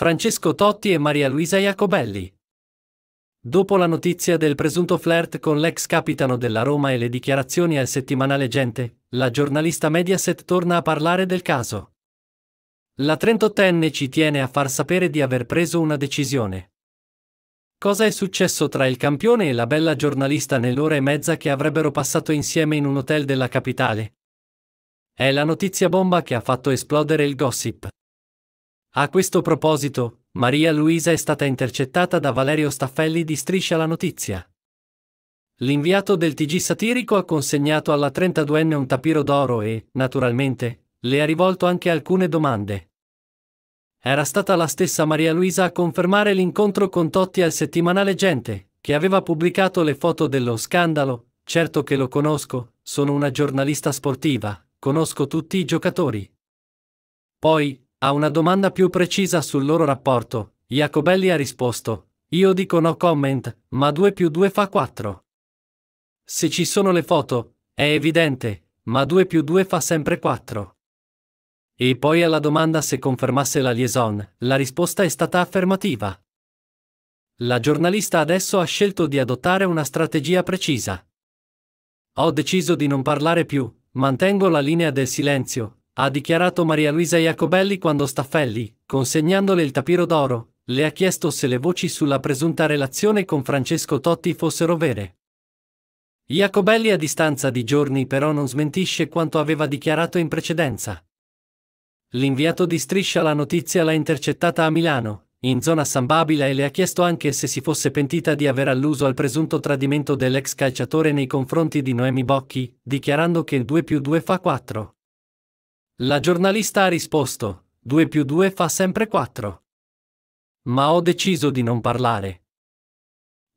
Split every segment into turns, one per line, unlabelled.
Francesco Totti e Maria Luisa Iacobelli. Dopo la notizia del presunto flirt con l'ex capitano della Roma e le dichiarazioni al settimanale Gente, la giornalista Mediaset torna a parlare del caso. La 38enne ci tiene a far sapere di aver preso una decisione. Cosa è successo tra il campione e la bella giornalista nell'ora e mezza che avrebbero passato insieme in un hotel della capitale? È la notizia bomba che ha fatto esplodere il gossip. A questo proposito, Maria Luisa è stata intercettata da Valerio Staffelli di Striscia la Notizia. L'inviato del TG satirico ha consegnato alla 32enne un tapiro d'oro e, naturalmente, le ha rivolto anche alcune domande. Era stata la stessa Maria Luisa a confermare l'incontro con Totti al settimanale Gente, che aveva pubblicato le foto dello scandalo, certo che lo conosco, sono una giornalista sportiva, conosco tutti i giocatori. Poi, a una domanda più precisa sul loro rapporto, Jacobelli ha risposto, io dico no comment, ma 2 più 2 fa 4. Se ci sono le foto, è evidente, ma 2 più 2 fa sempre 4. E poi alla domanda se confermasse la liaison, la risposta è stata affermativa. La giornalista adesso ha scelto di adottare una strategia precisa. Ho deciso di non parlare più, mantengo la linea del silenzio, ha dichiarato Maria Luisa Iacobelli quando Staffelli, consegnandole il tapiro d'oro, le ha chiesto se le voci sulla presunta relazione con Francesco Totti fossero vere. Iacobelli a distanza di giorni però non smentisce quanto aveva dichiarato in precedenza. L'inviato di Striscia la notizia l'ha intercettata a Milano, in zona San Babila e le ha chiesto anche se si fosse pentita di aver alluso al presunto tradimento dell'ex calciatore nei confronti di Noemi Bocchi, dichiarando che 2 più 2 fa 4. La giornalista ha risposto, 2 più 2 fa sempre 4. Ma ho deciso di non parlare.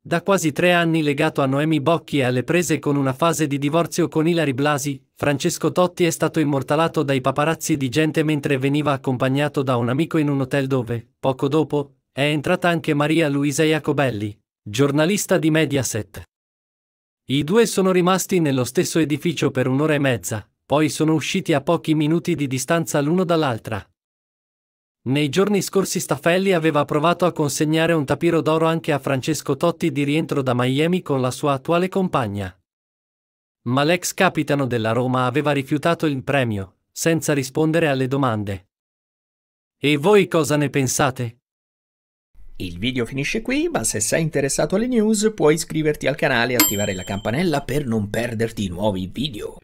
Da quasi tre anni legato a Noemi Bocchi e alle prese con una fase di divorzio con Ilari Blasi, Francesco Totti è stato immortalato dai paparazzi di gente mentre veniva accompagnato da un amico in un hotel dove, poco dopo, è entrata anche Maria Luisa Iacobelli, giornalista di Mediaset. I due sono rimasti nello stesso edificio per un'ora e mezza, poi sono usciti a pochi minuti di distanza l'uno dall'altra. Nei giorni scorsi Staffelli aveva provato a consegnare un tapiro d'oro anche a Francesco Totti di rientro da Miami con la sua attuale compagna. Ma l'ex capitano della Roma aveva rifiutato il premio, senza rispondere alle domande. E voi cosa ne pensate? Il video finisce qui, ma se sei interessato alle news puoi iscriverti al canale e attivare la campanella per non perderti nuovi video.